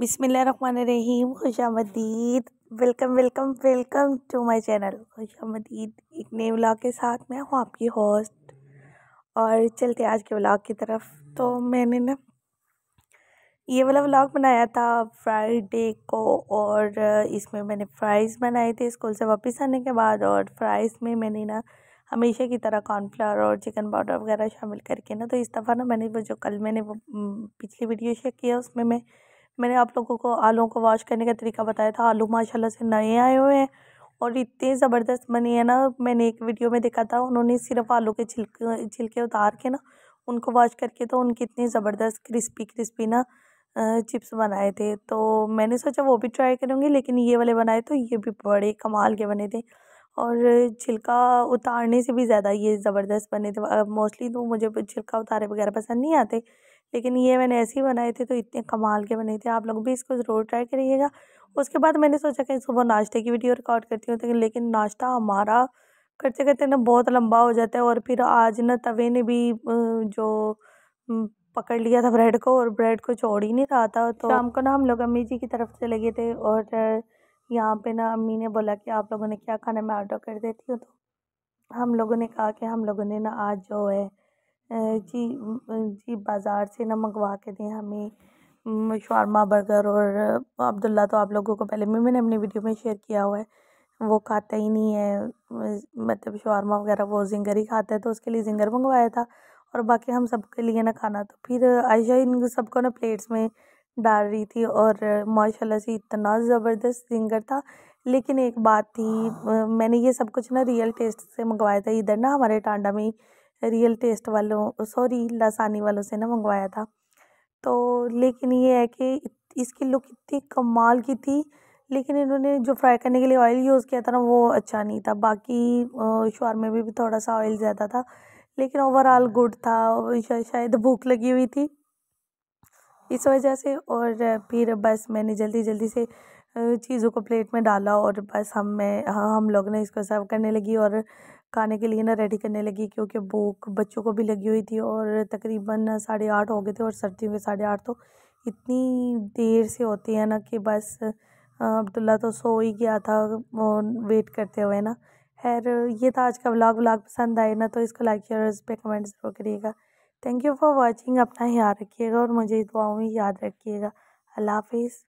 रहीम खुश आमदीद welcome welcome welcome to my channel खुश आमदीद एक नए व्लॉग के साथ मैं हूँ आपकी होस्ट और चलते आज के व्लॉग की तरफ तो मैंने ना ये वाला व्लॉग बनाया था फ्राइडे को और इसमें मैंने फ्राइज़ बनाए थे स्कूल से वापस आने के बाद और फ्राइज़ में मैंने ना हमेशा की तरह कॉर्नफ्लावर और चिकन पाउडर वगैरह शामिल करके ना तो इस दफ़ा ना मैंने वो जो कल मैंने वो पिछली वीडियो शेयर किया उसमें मैं मैंने आप लोगों को आलू को वॉश करने का तरीका बताया था आलू माशाल्लाह से नए आए हुए हैं और इतने ज़बरदस्त बने हैं ना मैंने एक वीडियो में देखा था उन्होंने सिर्फ आलू के छिलके छिलके उतार के ना उनको वॉश करके तो उनके इतने ज़बरदस्त क्रिस्पी क्रिस्पी ना चिप्स बनाए थे तो मैंने सोचा वो भी ट्राई करूँगी लेकिन ये वाले बनाए तो ये भी बड़े कमाल के बने थे और छिलका उतारने से भी ज़्यादा ये ज़बरदस्त बने थे मोस्टली तो मुझे छिलका उतारे वगैरह पसंद नहीं आते लेकिन ये मैंने ऐसे ही बनाए थे तो इतने कमाल के बने थे आप लोग भी इसको ज़रूर ट्राई करिएगा उसके बाद मैंने सोचा कि सुबह नाश्ते की वीडियो रिकॉर्ड करती हूँ लेकिन नाश्ता हमारा करते करते ना बहुत लंबा हो जाता है और फिर आज ना तवे ने भी जो पकड़ लिया था ब्रेड को और ब्रेड को छोड़ ही नहीं रहा था तो शाम को ना हम लोग अम्मी जी की तरफ से लगे थे और यहाँ पे ना अम्मी ने बोला कि आप लोगों ने क्या खाना मैं ऑर्डर कर देती हूँ तो हम लोगों ने कहा कि हम लोगों ने ना आज जो है जी जी बाज़ार से ना मंगवा के दें हमें शॉर्मा बर्गर और अब्दुल्ला तो आप लोगों को पहले भी मैंने अपनी वीडियो में शेयर किया हुआ है वो खाता ही नहीं है मतलब शॉर्मा वगैरह वो जिंगर ही खाता है तो उसके लिए जिंगर मंगवाया था और बाकी हम सब के लिए ना खाना तो फिर आयशा इन सबको ना प्लेट्स में डाल रही थी और माशाल्लाह से इतना ज़बरदस्त जिंगर था लेकिन एक बात थी मैंने ये सब कुछ ना रियल टेस्ट से मंगवाया था इधर ना हमारे टांडा में रियल टेस्ट वालों सॉरी लसानी वालों से ना मंगवाया था तो लेकिन ये है कि इसकी लुक इतनी कमाल की थी लेकिन इन्होंने जो फ्राई करने के लिए ऑयल यूज़ किया था ना वो अच्छा नहीं था बाकी शौरमे में भी थोड़ा सा ऑयल ज़्यादा था लेकिन ओवरऑल गुड हम्म। था शायद भूख लगी हुई थी इस वजह से और फिर बस मैंने जल्दी जल्दी से चीज़ों को प्लेट में डाला और बस हम मैं हम लोग ने इसको सर्व करने लगी और खाने के लिए ना रेडी करने लगी क्योंकि भूख बच्चों को भी लगी हुई थी और तकरीबन साढ़े आठ हो गए थे और सर्दियों के साढ़े आठ तो इतनी देर से होती है ना कि बस अब्दुल्ला तो सो ही गया था वेट करते हुए ना खैर ये था आज का व्लॉग व्लॉग पसंद आए ना तो इसको लाइक और इस पर कमेंट ज़रूर करिएगा थैंक यू फॉर वॉचिंग अपना ख्याल रखिएगा और मुझे दुआओं में याद रखिएगा अल्लाह हाफिज़